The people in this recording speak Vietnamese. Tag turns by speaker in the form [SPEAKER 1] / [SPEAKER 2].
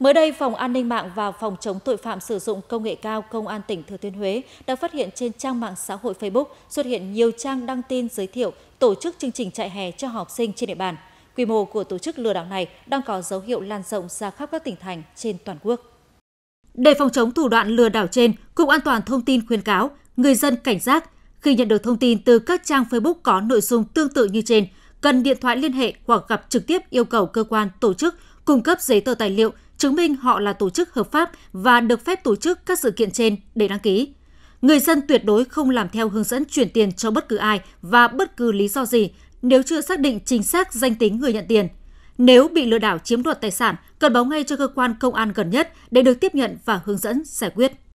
[SPEAKER 1] Mới đây, Phòng An ninh mạng và Phòng chống tội phạm sử dụng công nghệ cao Công an tỉnh Thừa Thiên Huế đã phát hiện trên trang mạng xã hội Facebook xuất hiện nhiều trang đăng tin giới thiệu tổ chức chương trình trại hè cho học sinh trên địa bàn. Quy mô của tổ chức lừa đảo này đang có dấu hiệu lan rộng ra khắp các tỉnh thành trên toàn quốc. Để phòng chống thủ đoạn lừa đảo trên, Cục An toàn Thông tin khuyên cáo người dân cảnh giác khi nhận được thông tin từ các trang Facebook có nội dung tương tự như trên – cần điện thoại liên hệ hoặc gặp trực tiếp yêu cầu cơ quan tổ chức cung cấp giấy tờ tài liệu chứng minh họ là tổ chức hợp pháp và được phép tổ chức các sự kiện trên để đăng ký. Người dân tuyệt đối không làm theo hướng dẫn chuyển tiền cho bất cứ ai và bất cứ lý do gì nếu chưa xác định chính xác danh tính người nhận tiền. Nếu bị lừa đảo chiếm đoạt tài sản, cần báo ngay cho cơ quan công an gần nhất để được tiếp nhận và hướng dẫn giải quyết.